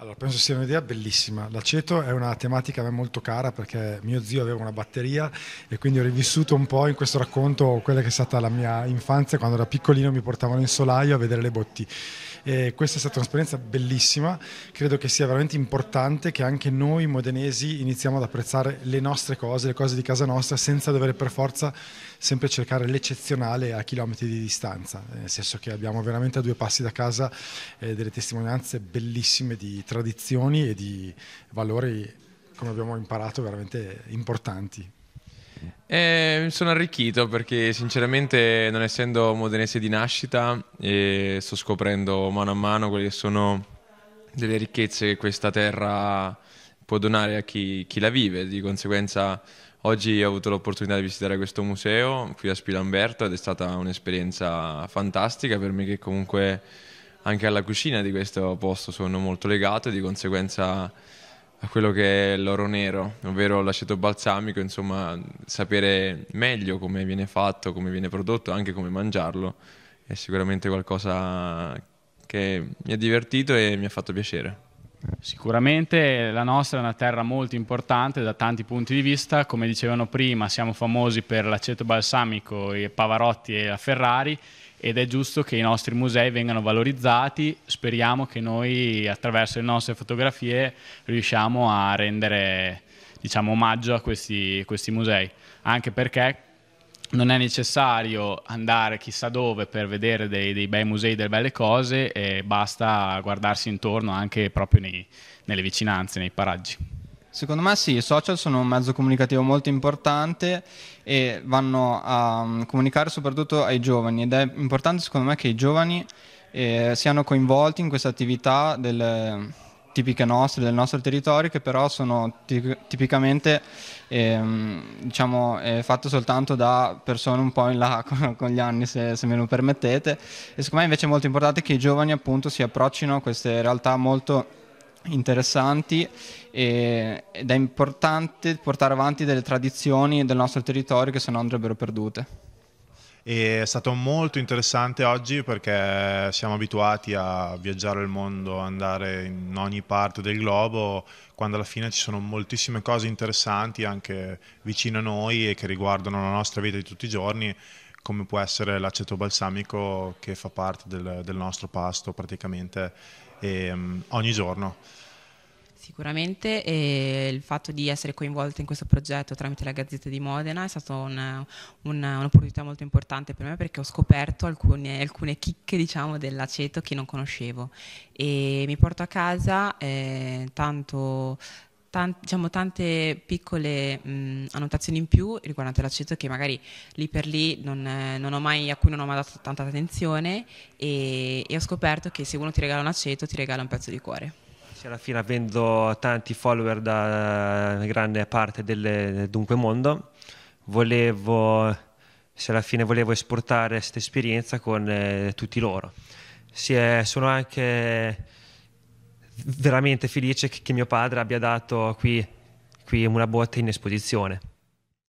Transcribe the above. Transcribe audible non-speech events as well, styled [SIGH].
Allora, penso sia un'idea bellissima. L'aceto è una tematica a me molto cara perché mio zio aveva una batteria e quindi ho rivissuto un po' in questo racconto quella che è stata la mia infanzia quando da piccolino mi portavano in solaio a vedere le botti. E questa è stata un'esperienza bellissima, credo che sia veramente importante che anche noi modenesi iniziamo ad apprezzare le nostre cose, le cose di casa nostra, senza dover per forza sempre cercare l'eccezionale a chilometri di distanza, nel senso che abbiamo veramente a due passi da casa eh, delle testimonianze bellissime di tradizioni e di valori, come abbiamo imparato, veramente importanti. Eh, mi sono arricchito perché sinceramente non essendo modenese di nascita eh, sto scoprendo mano a mano quelle che sono delle ricchezze che questa terra può donare a chi, chi la vive, di conseguenza oggi ho avuto l'opportunità di visitare questo museo qui a Spilamberto ed è stata un'esperienza fantastica per me che comunque anche alla cucina di questo posto sono molto legato e di conseguenza a quello che è l'oro nero, ovvero l'aceto balsamico, insomma sapere meglio come viene fatto, come viene prodotto, anche come mangiarlo è sicuramente qualcosa che mi ha divertito e mi ha fatto piacere. Sicuramente la nostra è una terra molto importante da tanti punti di vista, come dicevano prima siamo famosi per l'aceto balsamico, i Pavarotti e la Ferrari ed è giusto che i nostri musei vengano valorizzati, speriamo che noi attraverso le nostre fotografie riusciamo a rendere diciamo, omaggio a questi, questi musei, anche perché non è necessario andare chissà dove per vedere dei, dei, bei musei, delle belle cose, e basta guardarsi intorno anche proprio nei, nelle vicinanze, nei paraggi. Secondo me sì, i social sono un mezzo comunicativo molto importante e vanno a mm, comunicare soprattutto ai giovani ed è importante secondo me che i giovani eh, siano coinvolti in questa attività del tipiche nostre, del nostro territorio, che però sono tipicamente ehm, diciamo, eh, fatte soltanto da persone un po' in là [LAUGHS] con, con gli anni, se, se, me lo permettete. E secondo me invece è molto importante che i giovani appunto si approccino a queste realtà molto interessanti e, ed è importante portare avanti delle tradizioni del nostro territorio che se no andrebbero perdute. E è stato molto interessante oggi perché siamo abituati a viaggiare il mondo, andare in ogni parte del globo, quando alla fine ci sono moltissime cose interessanti anche vicino a noi e che riguardano la nostra vita di tutti i giorni come può essere l'aceto balsamico che fa parte del, del nostro pasto praticamente e, um, ogni giorno. Sicuramente e il fatto di essere coinvolta in questo progetto tramite la Gazzetta di Modena è stata una, una, un'opportunità molto importante per me perché ho scoperto alcune, alcune chicche diciamo, dell'aceto che non conoscevo e mi porto a casa eh, tanto Tante, diciamo, tante piccole mh, annotazioni in più riguardante l'aceto che magari lì per lì non, non ho mai, a cui non ho mai dato tanta attenzione e, e ho scoperto che se uno ti regala un aceto ti regala un pezzo di cuore alla fine avendo tanti follower da eh, grande parte del dunque mondo, volevo, se alla fine volevo esportare questa esperienza con eh, tutti loro. È, sono anche veramente felice che, che mio padre abbia dato qui, qui una botta in esposizione.